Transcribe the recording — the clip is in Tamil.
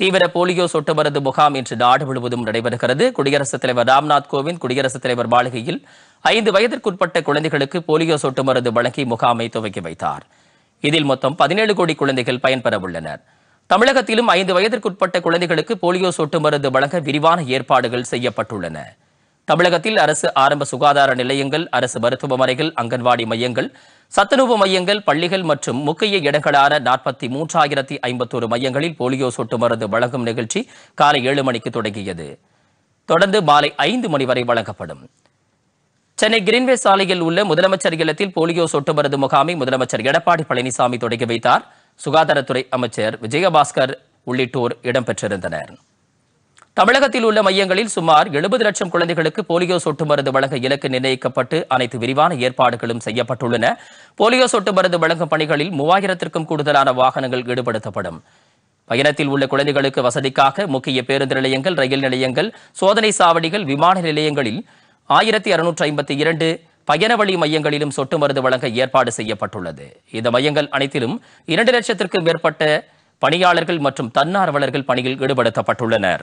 தீவிர போலியோ சொட்டு மருந்து முகாம் இன்று நாடு முழுவதும் நடைபெறுகிறது குடியரசுத் தலைவர் ராம்நாத் கோவிந்த் குடியரசுத் தலைவர் மாளிகையில் ஐந்து வயதிற்குட்பட்ட குழந்தைகளுக்கு போலியோ சொட்டு மருந்து வழங்கி முகாமை துவக்கி வைத்தார் இதில் மொத்தம் பதினேழு கோடி குழந்தைகள் பயன்பெற உள்ளனர் தமிழகத்திலும் ஐந்து வயதிற்குட்பட்ட குழந்தைகளுக்கு போலியோ சொட்டு மருந்து வழங்க விரிவான ஏற்பாடுகள் செய்யப்பட்டுள்ளன தமிழகத்தில் அரசு ஆரம்ப சுகாதார நிலையங்கள் அரசு மருத்துவமனைகள் அங்கன்வாடி மையங்கள் சத்துணவு மையங்கள் பள்ளிகள் மற்றும் முக்கிய இடங்களான நாற்பத்தி மூன்றாயிரத்தி ஐம்பத்தோரு மையங்களில் போலியோ சொட்டு மருந்து வழங்கும் நிகழ்ச்சி காலை ஏழு மணிக்கு தொடங்கியது தொடர்ந்து மாலை ஐந்து மணி வரை வழங்கப்படும் சென்னை கிரீன்வே சாலையில் உள்ள முதலமைச்சர் இல்லத்தில் போலியோ சொட்டு மருந்து முகாமை முதலமைச்சர் எடப்பாடி பழனிசாமி தொடங்கி வைத்தார் சுகாதாரத்துறை அமைச்சர் விஜயபாஸ்கர் உள்ளிட்டோர் இடம்பெற்றிருந்தனர் தமிழகத்தில் உள்ள மையங்களில் சுமார் எழுபது லட்சம் குழந்தைகளுக்கு போலியோ சொட்டு மருந்து வழங்க இலக்கு நிர்ணயிக்கப்பட்டு அனைத்து விரிவான ஏற்பாடுகளும் செய்யப்பட்டுள்ளன போலியோ சொட்டு மருந்து வழங்கும் பணிகளில் மூவாயிரத்திற்கும் கூடுதலான வாகனங்கள் ஈடுபடுத்தப்படும் பயணத்தில் உள்ள குழந்தைகளுக்கு வசதிக்காக முக்கிய பேருந்து நிலையங்கள் ரயில் நிலையங்கள் சோதனை சாவடிகள் விமான நிலையங்களில் ஆயிரத்தி அறுநூற்றி ஐம்பத்தி இரண்டு பயணவழி மையங்களிலும் சொட்டு மருந்து வழங்க ஏற்பாடு செய்யப்பட்டுள்ளது இந்த மையங்கள் அனைத்திலும் இரண்டு லட்சத்திற்கும் மேற்பட்ட பணியாளர்கள் மற்றும் தன்னார்வலர்கள் பணியில் ஈடுபடுத்தப்பட்டுள்ளனர்